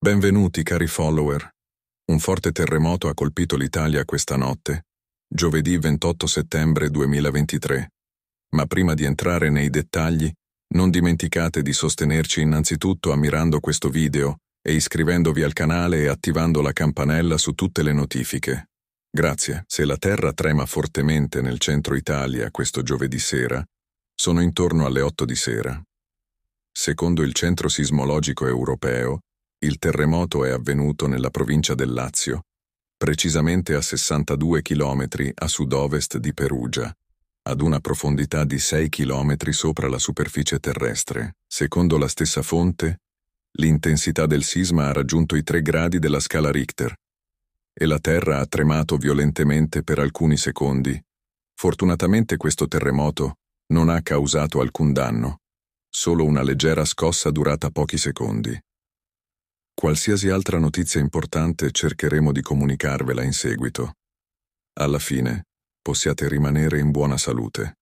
Benvenuti cari follower. Un forte terremoto ha colpito l'Italia questa notte, giovedì 28 settembre 2023. Ma prima di entrare nei dettagli, non dimenticate di sostenerci innanzitutto ammirando questo video e iscrivendovi al canale e attivando la campanella su tutte le notifiche. Grazie. Se la terra trema fortemente nel centro Italia questo giovedì sera, sono intorno alle 8 di sera. Secondo il Centro Sismologico Europeo, il terremoto è avvenuto nella provincia del Lazio, precisamente a 62 km a sud-ovest di Perugia, ad una profondità di 6 km sopra la superficie terrestre. Secondo la stessa fonte, l'intensità del sisma ha raggiunto i 3 gradi della scala Richter e la terra ha tremato violentemente per alcuni secondi. Fortunatamente questo terremoto non ha causato alcun danno, solo una leggera scossa durata pochi secondi. Qualsiasi altra notizia importante cercheremo di comunicarvela in seguito. Alla fine, possiate rimanere in buona salute.